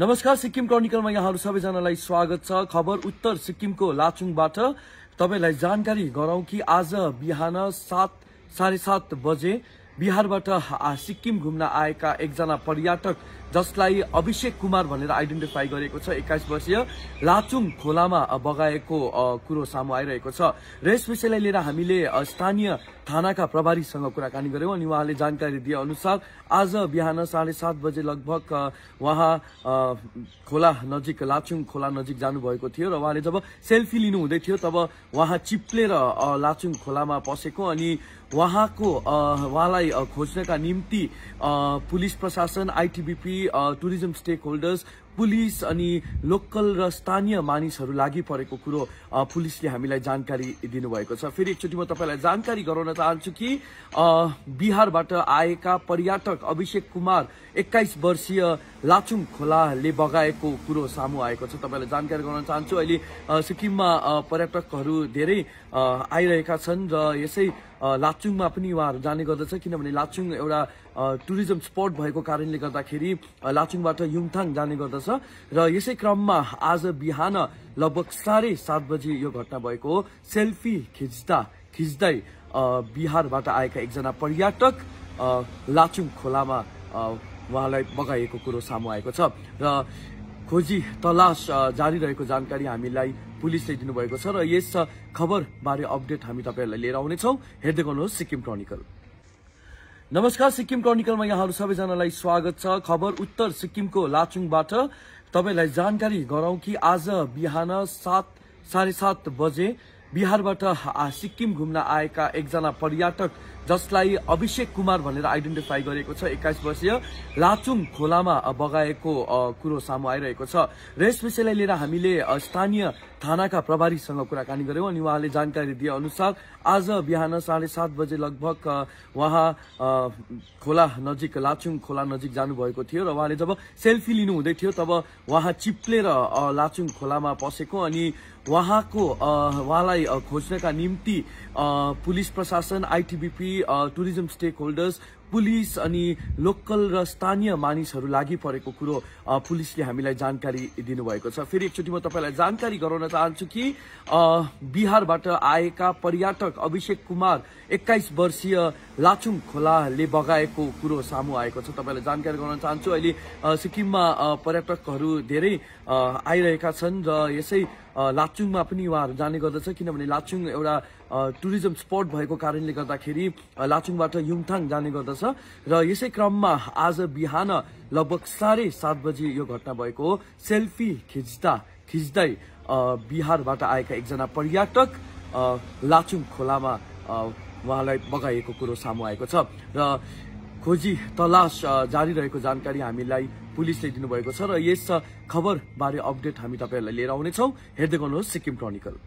नमस्कार सिक्किम क्रनिकलमा यहाँहरू सबैजनालाई स्वागत छ खबर उत्तर सिक्किमको लाचुङबाट तपाईँलाई जानकारी गराउँ कि आज बिहान सात साढे सात बजे बिहारबाट सिक्किम घुम्न आएका एकजना पर्यटक जसलाई अभिषेक कुमार भनेर आइडेन्टिफाई गरेको छ एक्काइस वर्षीय लाचुङ खोलामा बगाएको कुरो सामु आइरहेको छ र यस विषयलाई लिएर हामीले स्थानीय थानाका प्रभारीसँग कुराकानी गऱ्यौँ अनि उहाँले जानकारी दिए अनुसार आज बिहान साढे सात बजे लगभग उहाँ खोला नजिक लाचुङ खोला नजिक जानुभएको थियो र उहाँले जब सेल्फी लिनु हुँदै थियो तब उहाँ चिप्लेर लाचुङ खोलामा पसेको अनि उहाँको उहाँलाई यसलाई खोज्नका निम्ति पुलिस प्रशासन ITBP tourism stakeholders police अनि लोकल र स्थानीय मानिसहरू लागि परेको कुरो पुलिसले हामीलाई जानकारी दिनुभएको छ फेरि एकचोटि म तपाईँलाई जानकारी गराउन चाहन्छु कि बिहारबाट आएका पर्यटक अभिषेक कुमार एक्काइस वर्षीय लाचुङ खोलाले बगाएको कुरो सामु आएको छ तपाईँलाई जानकारी गराउन चाहन्छु अहिले सिक्किममा पर्यटकहरू धेरै आइरहेका छन् र यसै लाचुङमा पनि उहाँहरू जाने गर्दछ किनभने लाचुङ एउटा टुरिज्म स्पट भएको कारणले गर्दाखेरि लाचुङबाट युङथाङ जाने गर्दछ र यसै क्रममा आज बिहान लगभग साढे सात बजी यो घटना भएको हो सेल्फी खिच्दा खिच्दै बिहारबाट आएका एकजना पर्यटक लाचुङ खोलामा उहाँलाई बगाइएको कुरो सामु आएको छ र खोजी तलास जारी रहेको जानकारी हामीलाई पुलिसले दिनुभएको छ र यस खबरबारे अपडेट हामी तपाईँहरूलाई लिएर आउनेछौँ हेर्दै गर्नुहोस् सिक्किम क्रोनिकल नमस्कार सिक्किम क्रनिकलमा यहाँहरू सबैजनालाई स्वागत छ खबर उत्तर सिक्किमको लाचुङबाट तपाईँलाई जानकारी गराउँ कि आज बिहान सात साढे सात बजे बिहारबाट सिक्किम घुम्न आएका एकजना पर्यटक जसलाई अभिषेक कुमार भनेर आइडेन्टिफाई गरेको छ एक्काइस वर्षीय लाचुङ खोलामा बगाएको कुरो सामु आइरहेको छ र यस विषयलाई लिएर हामीले स्थानीय थानाका प्रभारीसँग कुराकानी गऱ्यौँ अनि उहाँले जानकारी दिए अनुसार आज बिहान साढे सात बजे लगभग उहाँ खोला नजिक लाचुङ खोला नजिक जानुभएको थियो र उहाँले जब सेल्फी लिनु हुँदै थियो तब उहाँ चिप्लेर लाचुङ खोलामा पसेको अनि उहाँको उहाँलाई खोज्नका निम्ति पुलिस प्रशासन ITBP tourism stakeholders police अनि लोकल र स्थानीय मानिसहरू लागि परेको कुरो पुलिसले हामीलाई जानकारी दिनुभएको छ फेरि एकचोटि म तपाईँलाई जानकारी गराउन चाहन्छु कि बिहारबाट आएका पर्यटक अभिषेक कुमार एक्काइस वर्षीय लाचुङ खोलाले बगाएको कुरो सामु आएको छ तपाईँलाई जानकारी गराउन चाहन्छु अहिले सिक्किममा पर्यटकहरू धेरै आइरहेका छन् र यसै लाचुङमा पनि उहाँहरू जाने गर्दछ किनभने लाचुङ एउटा टुरिज्म स्पट भएको कारणले गर्दाखेरि लाचुङबाट युङथाङ जाने गर्दछ र यसै क्रममा आज बिहान लगभग साढे सात बजी यो घटना भएको हो सेल्फी खिच्दा खिच्दै बिहारबाट आएका एकजना पर्यटक लाचुङ खोलामा उहाँलाई बगाइएको कुरो सामु आएको छ र खोजी तलास जारी रहेको जानकारी हामीलाई पुलिसले दिनुभएको छ र यस खबरबारे अपडेट हामी तपाईँहरूलाई लिएर आउनेछौँ हेर्दै गर्नुहोस् सिक्किम क्रोनिकल